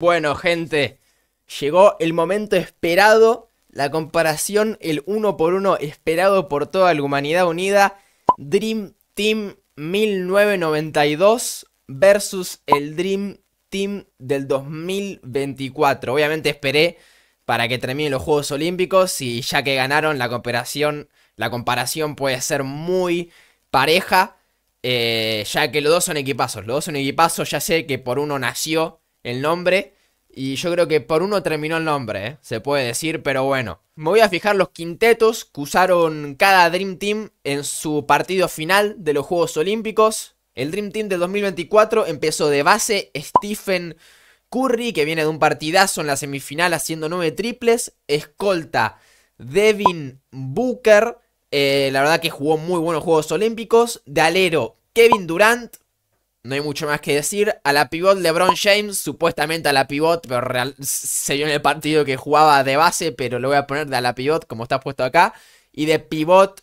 Bueno, gente, llegó el momento esperado, la comparación, el uno por uno esperado por toda la humanidad unida, Dream Team 1992 versus el Dream Team del 2024. Obviamente esperé para que terminen los Juegos Olímpicos y ya que ganaron la comparación, la comparación puede ser muy pareja, eh, ya que los dos son equipazos, los dos son equipazos, ya sé que por uno nació el nombre. Y yo creo que por uno terminó el nombre, ¿eh? se puede decir, pero bueno. Me voy a fijar los quintetos que usaron cada Dream Team en su partido final de los Juegos Olímpicos. El Dream Team de 2024 empezó de base Stephen Curry, que viene de un partidazo en la semifinal haciendo nueve triples. Escolta Devin Booker, eh, la verdad que jugó muy buenos Juegos Olímpicos. De alero Kevin Durant, no hay mucho más que decir. A la pivot LeBron James, supuestamente a la pivot, pero real, se vio en el partido que jugaba de base, pero lo voy a poner de a la pivot como está puesto acá. Y de pivot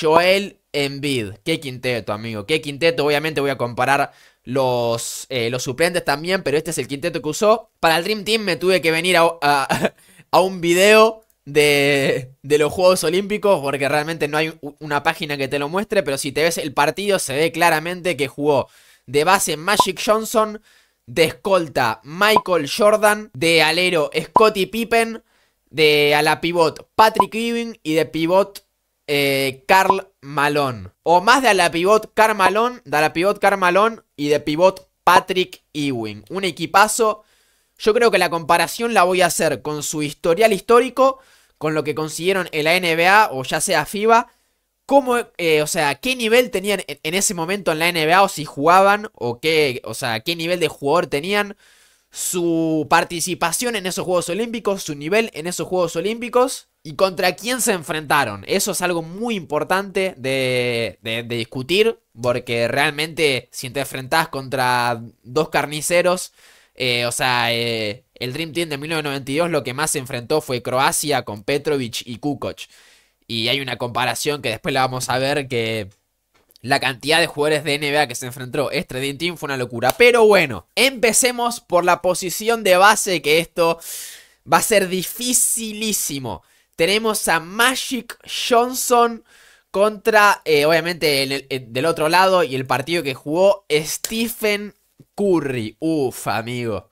Joel Embiid. Qué quinteto, amigo. Qué quinteto. Obviamente voy a comparar los, eh, los suplentes también, pero este es el quinteto que usó. Para el Dream Team me tuve que venir a, un video de, de, los Juegos Olímpicos, porque realmente no hay una página que te lo muestre, pero si te ves el partido se ve claramente que jugó de base Magic Johnson, de escolta Michael Jordan, de alero Scottie Pippen, de a la pivot Patrick Ewing y de pivot Carl eh, Malone. O más de a la pivot Carl Malone, de a la pivot Carl Malone y de pivot Patrick Ewing. Un equipazo. Yo creo que la comparación la voy a hacer con su historial histórico, con lo que consiguieron en la NBA o ya sea FIBA cómo, eh, o sea, qué nivel tenían en, ese momento en la NBA o si jugaban o qué, o sea, qué nivel de jugador tenían su participación en esos Juegos Olímpicos, su nivel en esos Juegos Olímpicos y contra quién se enfrentaron. Eso es algo muy importante de, de, discutir porque realmente si te enfrentás contra dos carniceros, eh, o sea, eh, el Dream Team de 1992 lo que más se enfrentó fue Croacia con Petrovic y Kukoc. Y hay una comparación que después la vamos a ver que la cantidad de jugadores de NBA que se enfrentó este Dream Team fue una locura. Pero bueno, empecemos por la posición de base que esto va a ser dificilísimo. Tenemos a Magic Johnson contra, eh, obviamente, del otro lado y el partido que jugó Stephen Curry. Uf, amigo.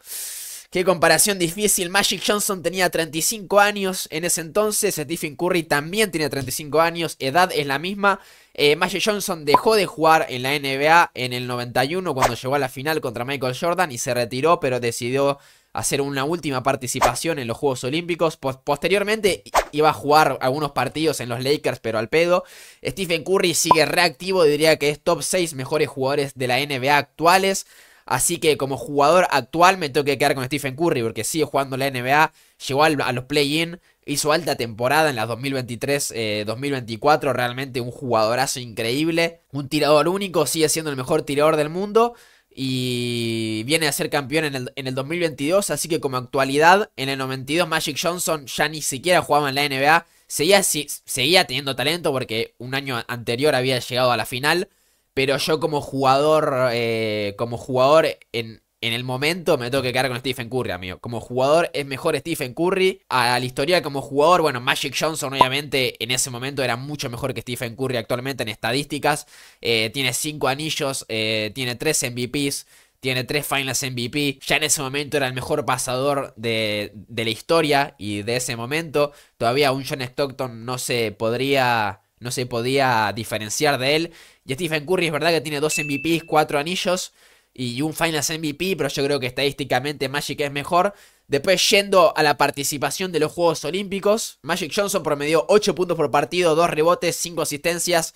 Qué comparación difícil. Magic Johnson tenía 35 años en ese entonces. Stephen Curry también tenía 35 años. Edad es la misma. Eh, Magic Johnson dejó de jugar en la NBA en el 91 cuando llegó a la final contra Michael Jordan y se retiró, pero decidió hacer una última participación en los Juegos Olímpicos. posteriormente iba a jugar algunos partidos en los Lakers, pero al pedo. Stephen Curry sigue reactivo, diría que es top 6 mejores jugadores de la NBA actuales. Así que como jugador actual me tengo que quedar con Stephen Curry porque sigue jugando la NBA, llegó a los play-in, hizo alta temporada en las 2023-2024, eh, realmente un jugadorazo increíble, un tirador único, sigue siendo el mejor tirador del mundo y viene a ser campeón en el, 2022, así que como actualidad, en el 92 Magic Johnson ya ni siquiera jugaba en la NBA, seguía, seguía teniendo talento porque un año anterior había llegado a la final, pero yo como jugador, eh, como jugador en, en el momento me tengo que quedar con Stephen Curry, amigo. Como jugador es mejor Stephen Curry. A la historia como jugador, bueno, Magic Johnson obviamente en ese momento era mucho mejor que Stephen Curry actualmente en estadísticas. Eh, tiene cinco anillos, eh, tiene 3 MVPs. Tiene 3 finals MVP. Ya en ese momento era el mejor pasador de, de la historia y de ese momento. Todavía un John Stockton no se podría no se podía diferenciar de él. Y Stephen Curry es verdad que tiene dos MVPs, cuatro anillos y un Finals MVP, pero yo creo que estadísticamente Magic es mejor. Después yendo a la participación de los Juegos Olímpicos, Magic Johnson promedió 8 puntos por partido, 2 rebotes, 5 asistencias.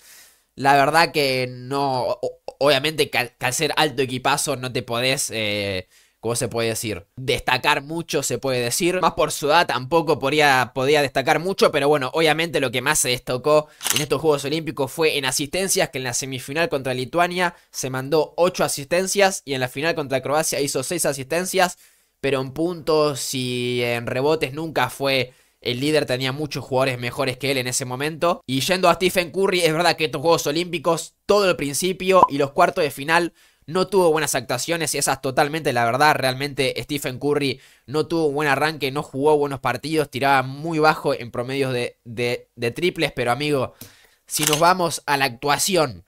La verdad que no, obviamente que al, ser alto equipazo no te podés... Eh, ¿Cómo se puede decir? Destacar mucho se puede decir. Más por su edad tampoco podía, podía destacar mucho, pero bueno, obviamente lo que más se destacó en estos Juegos Olímpicos fue en asistencias, que en la semifinal contra Lituania se mandó 8 asistencias y en la final contra Croacia hizo 6 asistencias, pero en puntos y en rebotes nunca fue el líder tenía muchos jugadores mejores que él en ese momento. Y yendo a Stephen Curry, es verdad que estos Juegos Olímpicos, todo el principio y los cuartos de final no tuvo buenas actuaciones y esas totalmente la verdad. Realmente Stephen Curry no tuvo un buen arranque, no jugó buenos partidos, tiraba muy bajo en promedios de, de, triples, pero amigo, si nos vamos a la actuación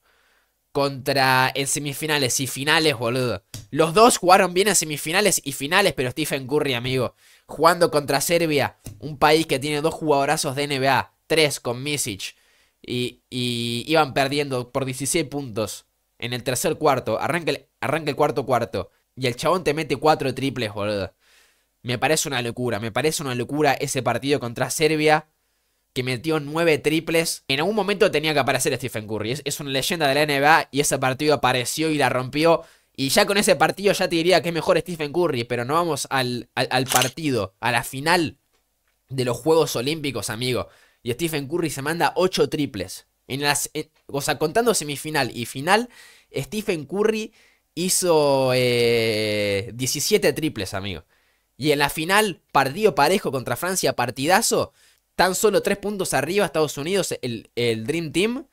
contra en semifinales y finales, boludo. Los dos jugaron bien en semifinales y finales, pero Stephen Curry, amigo, jugando contra Serbia, un país que tiene dos jugadorazos de NBA, tres con Misic, y, y iban perdiendo por 16 puntos en el tercer cuarto, arranca el, cuarto cuarto, y el chabón te mete cuatro triples, boludo. Me parece una locura, me parece una locura ese partido contra Serbia, que metió nueve triples. En algún momento tenía que aparecer Stephen Curry, es, una leyenda de la NBA, y ese partido apareció y la rompió. Y ya con ese partido ya te diría que es mejor Stephen Curry, pero no vamos al, al partido, a la final de los Juegos Olímpicos, amigo. Y Stephen Curry se manda ocho triples. En las, o sea, contando semifinal y final, Stephen Curry hizo 17 eh, triples, amigo. Y en la final, partido parejo contra Francia, partidazo. Tan solo 3 puntos arriba Estados Unidos, el, el Dream Team.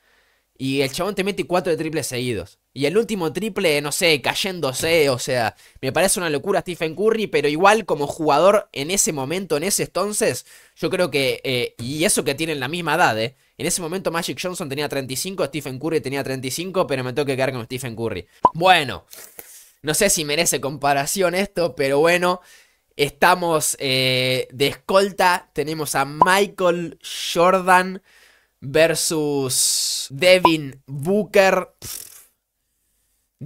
Y el chabón te mete 4 de triples seguidos. Y el último triple, no sé, cayéndose, o sea, me parece una locura Stephen Curry, pero igual como jugador en ese momento, en ese entonces, yo creo que, eh, y eso que tienen la misma edad, eh, en ese momento Magic Johnson tenía 35, Stephen Curry tenía 35, pero me tengo que quedar con Stephen Curry. Bueno, no sé si merece comparación esto, pero bueno, estamos eh, de escolta, tenemos a Michael Jordan versus Devin Booker.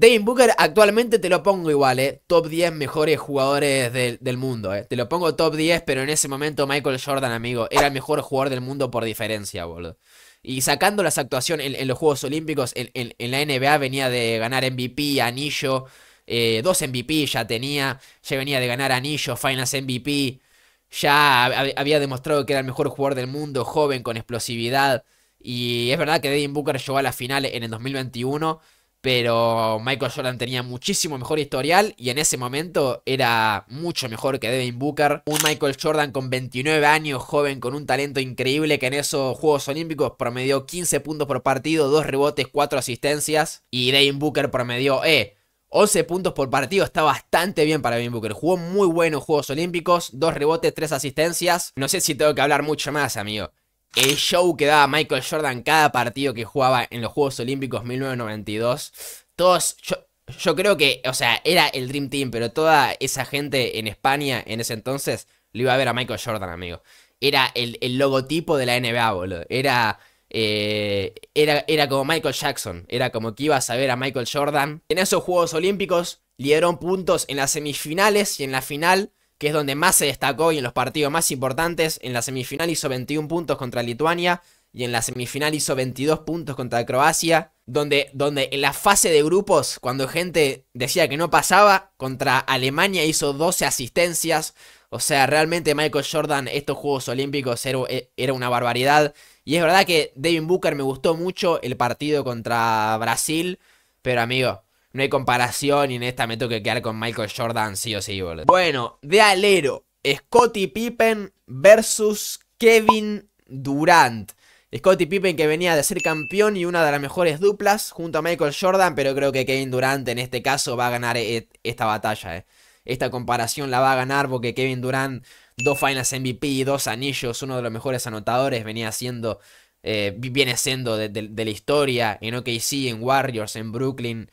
Devin Booker actualmente te lo pongo igual, eh. Top 10 mejores jugadores del, mundo, ¿eh? Te lo pongo top 10, pero en ese momento Michael Jordan, amigo, era el mejor jugador del mundo por diferencia, boludo. Y sacando las actuaciones en, los Juegos Olímpicos, en, la NBA venía de ganar MVP, anillo, eh, dos MVP ya tenía, ya venía de ganar anillo, Finals MVP, ya había demostrado que era el mejor jugador del mundo, joven, con explosividad. Y es verdad que Devin Booker llegó a la final en el 2021 pero Michael Jordan tenía muchísimo mejor historial y en ese momento era mucho mejor que Devin Booker. Un Michael Jordan con 29 años, joven, con un talento increíble que en esos Juegos Olímpicos promedió 15 puntos por partido, 2 rebotes, 4 asistencias y Devin Booker promedió, eh, 11 puntos por partido está bastante bien para Devin Booker. Jugó muy buenos Juegos Olímpicos, dos rebotes, tres asistencias. No sé si tengo que hablar mucho más, amigo el show que daba Michael Jordan cada partido que jugaba en los Juegos Olímpicos 1992. Todos, yo, creo que, o sea, era el Dream Team, pero toda esa gente en España en ese entonces lo iba a ver a Michael Jordan, amigo. Era el, logotipo de la NBA, boludo. Era, eh, era, era como Michael Jackson. Era como que ibas a ver a Michael Jordan. En esos Juegos Olímpicos lideró puntos en las semifinales y en la final que es donde más se destacó y en los partidos más importantes. En la semifinal hizo 21 puntos contra Lituania y en la semifinal hizo 22 puntos contra Croacia. Donde, donde en la fase de grupos, cuando gente decía que no pasaba, contra Alemania hizo 12 asistencias. O sea, realmente Michael Jordan, estos Juegos Olímpicos era, una barbaridad. Y es verdad que Devin Booker me gustó mucho el partido contra Brasil. Pero amigo, no hay comparación y en esta me tengo que quedar con Michael Jordan sí o sí, boludo. Bueno, de alero, Scottie Pippen versus Kevin Durant. Scottie Pippen que venía de ser campeón y una de las mejores duplas junto a Michael Jordan, pero creo que Kevin Durant en este caso va a ganar e, esta batalla. Eh. Esta comparación la va a ganar porque Kevin Durant, dos finals MVP, dos anillos, uno de los mejores anotadores, venía siendo, eh, viene siendo de la historia en OKC, en Warriors, en Brooklyn.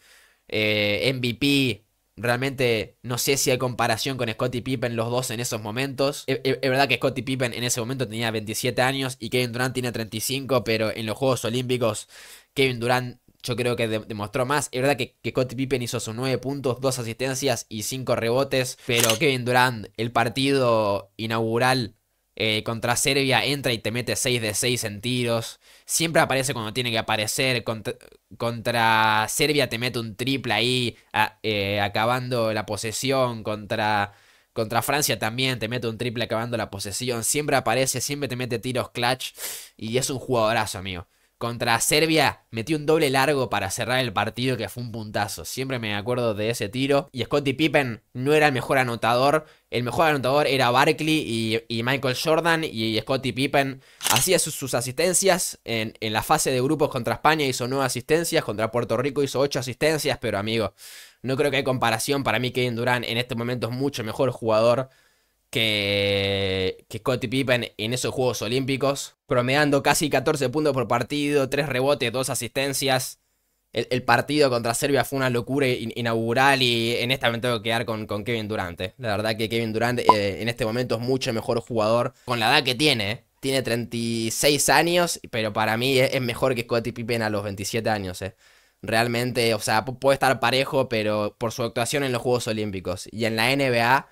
Eh, MVP. Realmente no sé si hay comparación con Scottie Pippen los dos en esos momentos. Es, verdad que Scottie Pippen en ese momento tenía 27 años y Kevin Durant tiene 35, pero en los Juegos Olímpicos Kevin Durant yo creo que demostró más. Es verdad que, que Scottie Pippen hizo sus 9 puntos, 2 asistencias y 5 rebotes, pero Kevin Durant el partido inaugural eh, contra Serbia entra y te mete 6 de 6 en tiros. Siempre aparece cuando tiene que aparecer. Contra, Serbia te mete un triple ahí, eh, acabando la posesión. Contra, contra Francia también te mete un triple acabando la posesión. Siempre aparece, siempre te mete tiros clutch. Y es un jugadorazo, amigo. Contra Serbia metió un doble largo para cerrar el partido que fue un puntazo. Siempre me acuerdo de ese tiro. Y Scottie Pippen no era el mejor anotador. El mejor anotador era Barkley y, Michael Jordan. Y Scottie Pippen hacía sus, asistencias en, la fase de grupos contra España. Hizo nueve asistencias. Contra Puerto Rico hizo ocho asistencias. Pero amigo, no creo que hay comparación. Para mí Kevin Durant en este momento es mucho mejor jugador que, que Scottie Pippen en esos Juegos Olímpicos, promediando casi 14 puntos por partido, 3 rebotes, 2 asistencias. El, partido contra Serbia fue una locura inaugural y en esta me tengo que quedar con, Kevin Durant. Eh. La verdad que Kevin Durant eh, en este momento es mucho mejor jugador con la edad que tiene. Eh. Tiene 36 años, pero para mí es, mejor que Scottie Pippen a los 27 años. realmente, o sea, puede estar parejo, pero por su actuación en los Juegos Olímpicos y en la NBA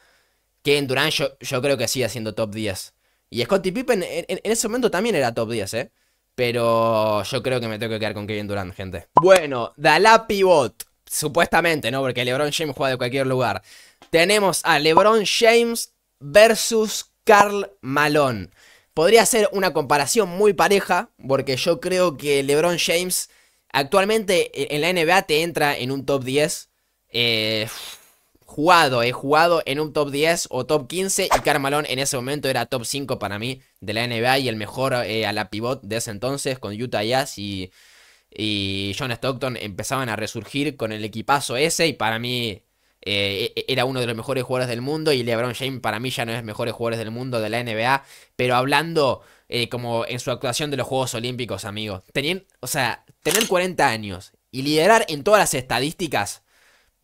Kevin Durant yo, creo que sigue siendo top 10. Y Scottie Pippen en, ese momento también era top 10, ¿eh? Pero yo creo que me tengo que quedar con Kevin Durant, gente. Bueno, la Pivot. Supuestamente, ¿no? Porque LeBron James juega de cualquier lugar. Tenemos a LeBron James versus Carl Malone. Podría ser una comparación muy pareja, porque yo creo que LeBron James actualmente en la NBA te entra en un top 10. Eh, jugado, he jugado en un top 10 o top 15 y Carmalón en ese momento era top 5 para mí de la NBA y el mejor eh, a la pivot de ese entonces con Utah Jazz y, John Stockton empezaban a resurgir con el equipazo ese y para mí eh, e, era uno de los mejores jugadores del mundo y LeBron James para mí ya no es mejores jugadores del mundo de la NBA, pero hablando eh, como en su actuación de los Juegos Olímpicos, amigos, o sea, tener 40 años y liderar en todas las estadísticas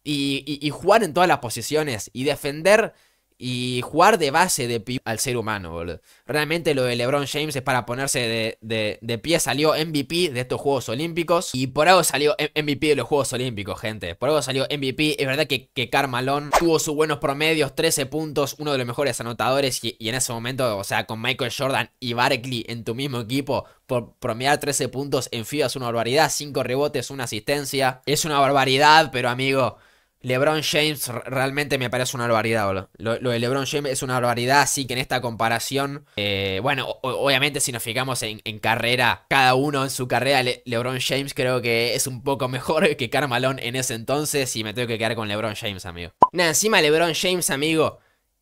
y, jugar en todas las posiciones y defender y jugar de base de al ser humano, boludo. Realmente lo de LeBron James es para ponerse de, pie. Salió MVP de estos Juegos Olímpicos. Y por algo salió MVP de los Juegos Olímpicos, gente. Por algo salió MVP. Es verdad que, que Carmalón tuvo sus buenos promedios, 13 puntos, uno de los mejores anotadores. Y, en ese momento, o sea, con Michael Jordan y Barkley en tu mismo equipo, por promediar 13 puntos en FIBA es una barbaridad. 5 rebotes, una asistencia. Es una barbaridad, pero amigo LeBron James realmente me parece una barbaridad, boludo. Lo, de LeBron James es una barbaridad, así que en esta comparación, eh, bueno, obviamente si nos fijamos en, carrera, cada uno en su carrera, LeBron James creo que es un poco mejor que Carmalón en ese entonces y me tengo que quedar con LeBron James, amigo. Nada, encima LeBron James, amigo,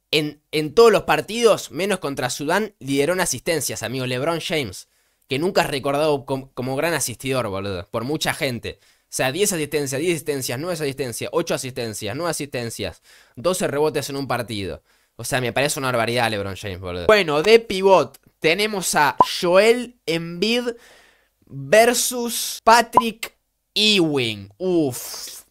en, en todos los partidos, menos contra Sudán, lideró en asistencias, amigo. LeBron James, que nunca has recordado como, como gran asistidor, boludo, por mucha gente. O sea, 10 asistencias, 10 asistencias, 9 asistencias, 8 asistencias, 9 asistencias, 12 rebotes en un partido. O sea, me parece una barbaridad LeBron James, boludo. Bueno, de pivot tenemos a Joel Embiid versus Patrick Ewing. Uf.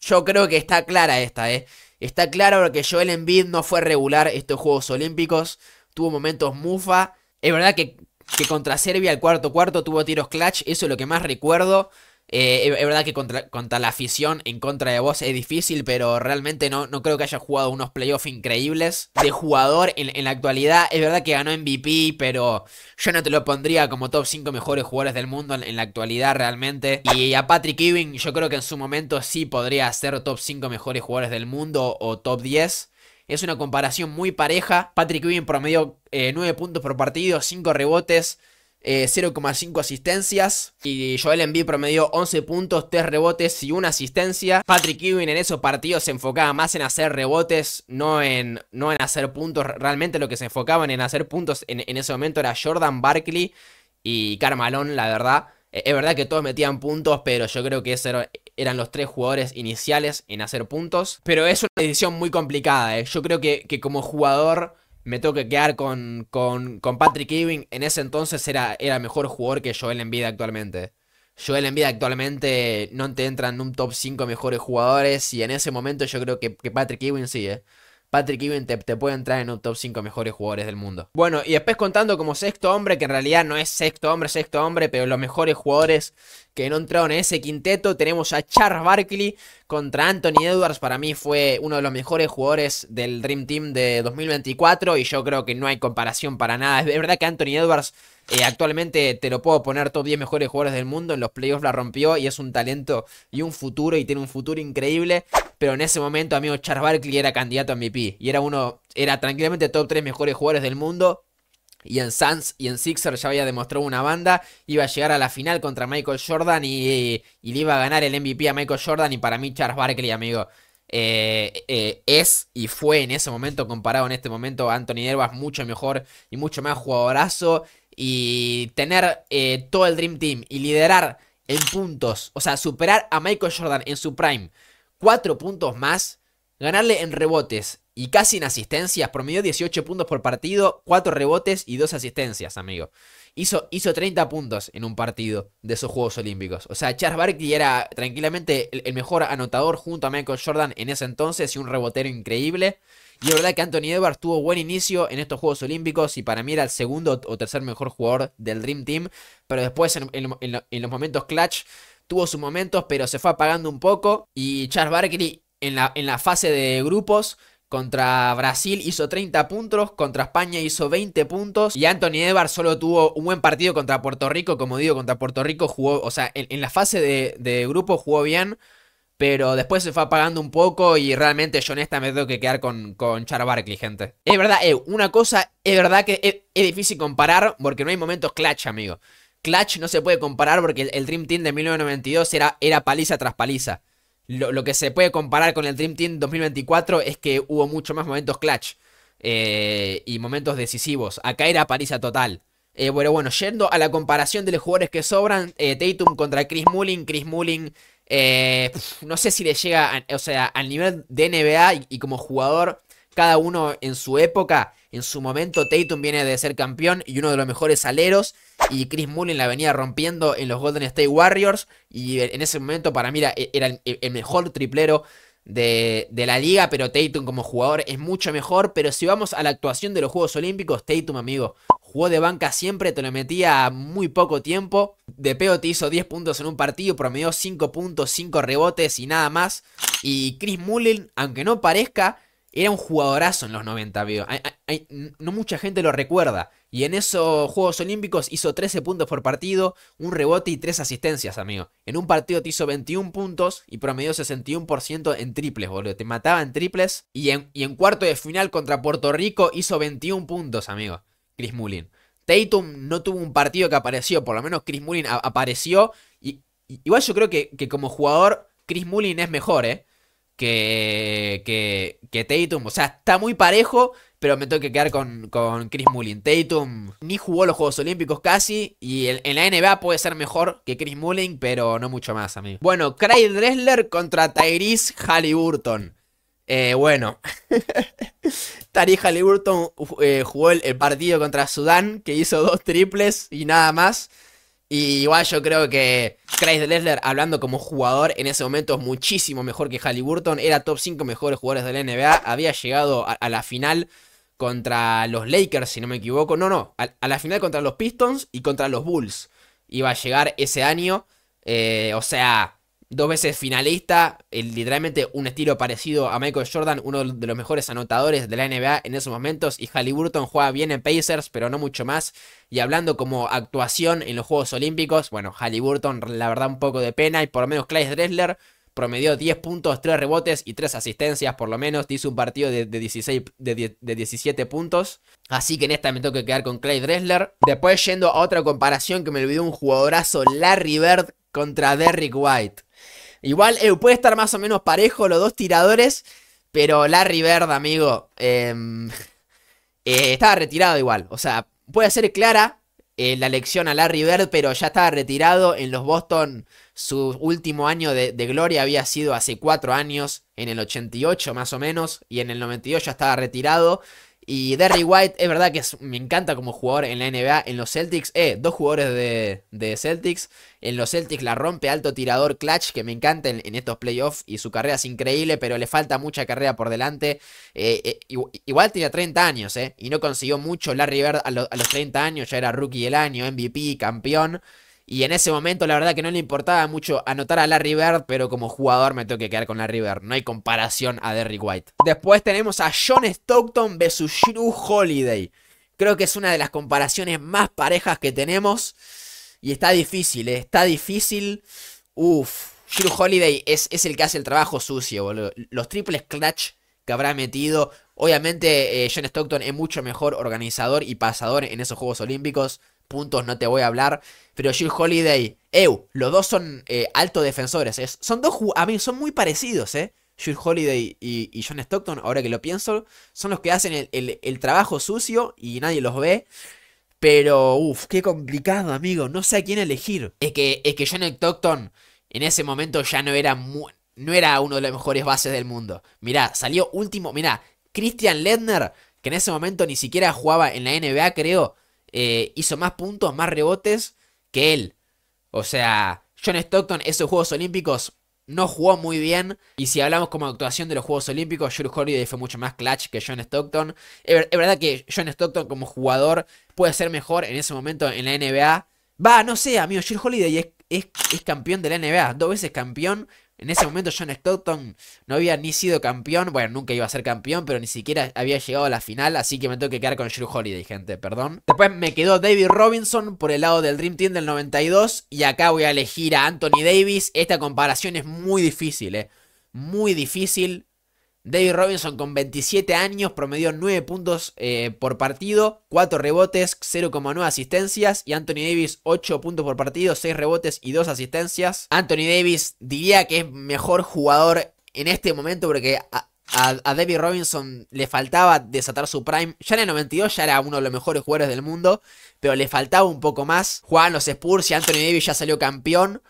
Yo creo que está clara esta, ¿eh? Está clara porque Joel Embiid no fue regular estos Juegos Olímpicos. Tuvo momentos mufa. Es verdad que, que contra Serbia el cuarto cuarto tuvo tiros clutch. Eso es lo que más recuerdo. Eh, es verdad que contra, la afición en contra de vos es difícil, pero realmente no, no creo que haya jugado unos playoffs increíbles. De jugador en, la actualidad, es verdad que ganó MVP, pero yo no te lo pondría como top 5 mejores jugadores del mundo en, la actualidad realmente. Y a Patrick Ewing yo creo que en su momento sí podría ser top 5 mejores jugadores del mundo o top 10. Es una comparación muy pareja. Patrick Ewing promedió 9 eh, puntos por partido, 5 rebotes, 0,5 eh, asistencias. Y Joel Embiid promedió 11 puntos, 3 rebotes y 1 asistencia. Patrick Ewing en esos partidos se enfocaba más en hacer rebotes, no en, no en hacer puntos. Realmente lo que se enfocaban en hacer puntos en, ese momento era Jordan Barkley y Carmalón, la verdad. Eh, es verdad que todos metían puntos, pero yo creo que esos eran los tres jugadores iniciales en hacer puntos. Pero es una decisión muy complicada. Eh. Yo creo que, que como jugador me tengo que quedar con, con, con, Patrick Ewing. En ese entonces era, era mejor jugador que Joel Embiid actualmente. Joel Embiid actualmente no te entra en un top 5 mejores jugadores y en ese momento yo creo que, Patrick Ewing sigue. Sí, eh. Patrick Ewing te, puede entrar en un top 5 mejores jugadores del mundo. Bueno, y después contando como sexto hombre, que en realidad no es sexto hombre, sexto hombre, pero los mejores jugadores que no entraron en ese quinteto, tenemos a Charles Barkley contra Anthony Edwards. Para mí fue uno de los mejores jugadores del Dream Team de 2024 y yo creo que no hay comparación para nada. Es verdad que Anthony Edwards eh, actualmente te lo puedo poner top 10 mejores jugadores del mundo. En los playoffs la rompió y es un talento y un futuro y tiene un futuro increíble. Pero en ese momento, amigo, Charles Barkley era candidato a MVP y era uno, era tranquilamente top 3 mejores jugadores del mundo. Y en Suns y en Sixer ya había demostrado una banda. Iba a llegar a la final contra Michael Jordan y, le iba a ganar el MVP a Michael Jordan. Y para mí, Charles Barkley, amigo, eh, eh, es y fue en ese momento comparado en este momento Anthony Edwards mucho mejor y mucho más jugadorazo y tener eh, todo el Dream Team y liderar en puntos, o sea, superar a Michael Jordan en su prime, cuatro puntos más, ganarle en rebotes y casi en asistencias, promedio 18 puntos por partido, cuatro rebotes y dos asistencias, amigo hizo, 30 puntos en un partido de esos Juegos Olímpicos. O sea, Charles Barkley era tranquilamente el, mejor anotador junto a Michael Jordan en ese entonces y un rebotero increíble. Y es verdad que Anthony Edwards tuvo buen inicio en estos Juegos Olímpicos y para mí era el segundo o tercer mejor jugador del Dream Team. Pero después en, los momentos clutch tuvo sus momentos, pero se fue apagando un poco. Y Charles Barkley en la, en la fase de grupos contra Brasil hizo 30 puntos, contra España hizo 20 puntos y Anthony Edwards solo tuvo un buen partido contra Puerto Rico, como digo, contra Puerto Rico jugó, o sea, en, la fase de, grupo jugó bien, pero después se fue apagando un poco y realmente yo en esta me tengo que quedar con, con Char Barkley, gente. Es verdad, una cosa, es verdad que es, difícil comparar porque no hay momentos clutch, amigo. Clutch no se puede comparar porque el, el Dream Team de 1992 era, era paliza tras paliza lo, que se puede comparar con el Dream Team 2024 es que hubo mucho más momentos clutch eh, y momentos decisivos. Acá era parisa total. Pero eh, bueno, bueno, yendo a la comparación de los jugadores que sobran, eh, Tatum contra Chris Mullin, Chris Mullin, no sé si le llega, o sea, al nivel de NBA y como jugador cada uno en su época, en su momento. Tatum viene de ser campeón y uno de los mejores aleros. Y Chris Mullin la venía rompiendo en los Golden State Warriors. Y en ese momento, para mí, era el mejor triplero de, la liga, pero Tatum como jugador es mucho mejor. Pero si vamos a la actuación de los Juegos Olímpicos, Tatum, amigo, jugó de banca siempre, te lo metía muy poco tiempo. De peo te hizo 10 puntos en un partido, promedió 5 puntos, 5 rebotes y nada más. Y Chris Mullin, aunque no parezca, era un jugadorazo en los 90, amigo. no mucha gente lo recuerda. Y en esos Juegos Olímpicos hizo 13 puntos por partido, un rebote y 3 asistencias, amigo. En un partido te hizo 21 puntos y promedió 61% en triples, boludo. Te mataba en triples. Y en, cuarto de final contra Puerto Rico hizo 21 puntos, amigo. Chris Mullin. Tatum no tuvo un partido que apareció, por lo menos Chris Mullin apareció. Y, igual yo creo que, que como jugador, Chris Mullin es mejor, ¿eh? que, que, Tatum. O sea, está muy parejo, pero me tengo que quedar con, Chris Mullin. Tatum ni jugó los Juegos Olímpicos casi, y en, la NBA puede ser mejor que Chris Mullin, pero no mucho más, amigo. Bueno, Craig Dressler contra Tyrese Halliburton. Eh, bueno, Tyrese Halliburton eh, jugó el partido contra Sudán, que hizo dos triples y nada más. Y igual yo creo que Chris Lesler hablando como jugador en ese momento, es muchísimo mejor que Halliburton. Era top 5 mejores jugadores de la NBA. Había llegado a, la final contra los Lakers, si no me equivoco. No, no, a, la final contra los Pistons y contra los Bulls. Iba a llegar ese año. Eh, o sea, dos veces finalista, literalmente un estilo parecido a Michael Jordan, uno de los mejores anotadores de la NBA en esos momentos, y Halliburton juega bien en Pacers, pero no mucho más, y hablando como actuación en los Juegos Olímpicos, bueno, Halliburton la verdad un poco de pena, y por lo menos Clyde Dressler promedió 10 puntos, 3 rebotes y 3 asistencias por lo menos, hizo un partido de, de, 17 puntos, Así que en esta me tengo que quedar con Clay Dressler. Después yendo a otra comparación que me olvidó un jugadorazo, Larry Bird contra Derrick White. Igual eh, puede estar más o menos parejo los dos tiradores, pero Larry Bird, amigo, em, eh, estaba retirado igual. O sea, puede ser clara eh, la lección a Larry Bird, pero ya estaba retirado en los Boston. Su último año de, de gloria había sido hace cuatro años, en el 88 más o menos, y en el 92 ya estaba retirado. Y Derry White, es verdad que es, me encanta como jugador en la NBA, en los Celtics, eh, dos jugadores de, Celtics, en los Celtics la rompe, alto tirador clutch, que me encanta en, estos playoffs y su carrera es increíble, pero le falta mucha carrera por delante. Eh, eh, igual tenía 30 años, eh, y no consiguió mucho. Larry Bird a, a los 30 años ya era rookie del año, MVP, campeón. Y en ese momento, la verdad que no le importaba mucho anotar a Larry Bird, pero como jugador me tengo que quedar con Larry Bird. No hay comparación a Derrick White. Después tenemos a John Stockton vs. Drew Holiday. Creo que es una de las comparaciones más parejas que tenemos. Y está difícil, eh, está difícil. Uf, Drew Holiday es, el que hace el trabajo sucio, boludo. Los triples clutch que habrá metido. Obviamente, eh, John Stockton es mucho mejor organizador y pasador en esos Juegos Olímpicos puntos no te voy a hablar. Pero Jill Holiday, EU los dos son eh, altos defensores. Son dos a mí son muy parecidos, ¿eh? Jill Holiday y, John Stockton, ahora que lo pienso, son los que hacen el, trabajo sucio y nadie los ve. Pero, uff, qué complicado, amigo. No sé a quién elegir. Es que, que John Stockton en ese momento ya no era, no era uno de los mejores bases del mundo. Mirá, salió último. Mirá, Christian Ledner, que en ese momento ni siquiera jugaba en la NBA, creo, eh, hizo más puntos, más rebotes que él. O sea, John Stockton, esos Juegos Olímpicos, no jugó muy bien. Y si hablamos como actuación de los Juegos Olímpicos, jerry Holiday fue mucho más clutch que John Stockton. Es, verdad que John Stockton como jugador puede ser mejor en ese momento en la NBA. Va, no sé, amigo, jerry Holiday es, es campeón de la NBA, dos veces campeón, en ese momento John Stockton no había ni sido campeón, bueno, nunca iba a ser campeón, pero ni siquiera había llegado a la final, así que me tengo que quedar con Drew Holiday, gente, perdón. Después me quedó David Robinson por el lado del Dream Team del 92 y acá voy a elegir a Anthony Davis. Esta comparación es muy difícil, eh. Muy difícil. David Robinson con 27 años promedió 9 puntos eh, por partido, 4 rebotes, 0,9 asistencias y Anthony Davis 8 puntos por partido, 6 rebotes y 2 asistencias. Anthony Davis diría que es mejor jugador en este momento porque a, David Robinson le faltaba desatar su prime. Ya en el 92 ya era uno de los mejores jugadores del mundo, pero le faltaba un poco más. Jugaban los Spurs y Anthony Davis ya salió campeón.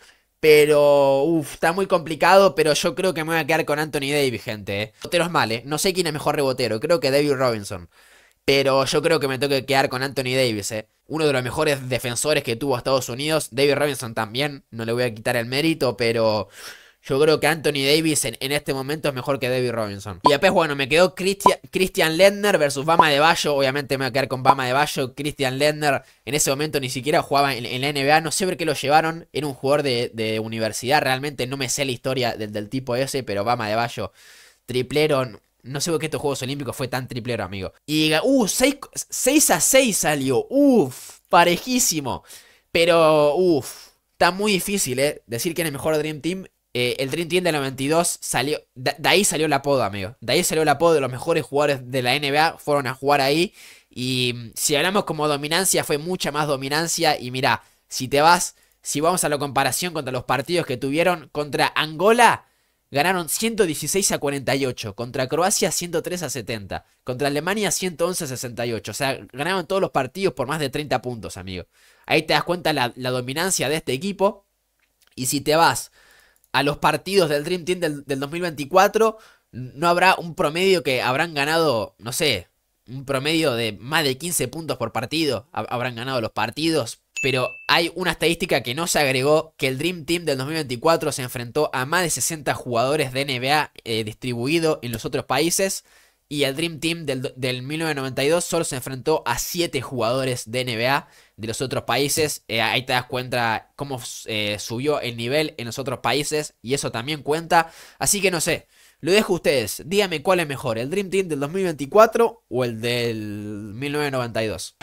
Pero, uff, está muy complicado, pero yo creo que me voy a quedar con Anthony Davis, gente. ¿eh? Rebotero es ¿eh? No sé quién es mejor rebotero, creo que David Robinson. Pero yo creo que me tengo que quedar con Anthony Davis, ¿eh? Uno de los mejores defensores que tuvo Estados Unidos. David Robinson también, no le voy a quitar el mérito, pero yo creo que Anthony Davis en, este momento es mejor que David Robinson. Y después, bueno, me quedó Christian, Christian versus Bama de Bayo. Obviamente me voy a quedar con Bama de Bayo. Christian Lendner en ese momento ni siquiera jugaba en, la NBA. No sé por qué lo llevaron. Era un jugador de, universidad. Realmente no me sé la historia del, tipo ese, pero Bama de Bayo, triplero. No sé por qué estos Juegos Olímpicos fue tan triplero, amigo. Y, uh, 6, a 6 salió. Uf, parejísimo. Pero, uf, está muy difícil, ¿eh? Decir quién es mejor Dream Team eh, el Dream Team del 92 salió. De, ahí salió el apodo, amigo. De ahí salió el apodo de los mejores jugadores de la NBA. Fueron a jugar ahí. Y mm, si hablamos como dominancia, fue mucha más dominancia. Y mira si te vas, si vamos a la comparación contra los partidos que tuvieron contra Angola, ganaron 116 a 48. Contra Croacia, 103 a 70. Contra Alemania, 111 a 68. O sea, ganaron todos los partidos por más de 30 puntos, amigo. Ahí te das cuenta la dominancia de este equipo. Y si te vas a los partidos del Dream Team del, 2024, no habrá un promedio que habrán ganado, no sé, un promedio de más de 15 puntos por partido, habrán ganado los partidos. Pero hay una estadística que no se agregó, que el Dream Team del 2024 se enfrentó a más de 60 jugadores de NBA distribuidos eh, distribuido en los otros países y el Dream Team del, 1992 solo se enfrentó a 7 jugadores de NBA de los otros países. Eh, ahí te das cuenta cómo eh, subió el nivel en los otros países y eso también cuenta. Así que no sé, lo dejo a ustedes. Díganme cuál es mejor, el Dream Team del 2024 o el del 1992.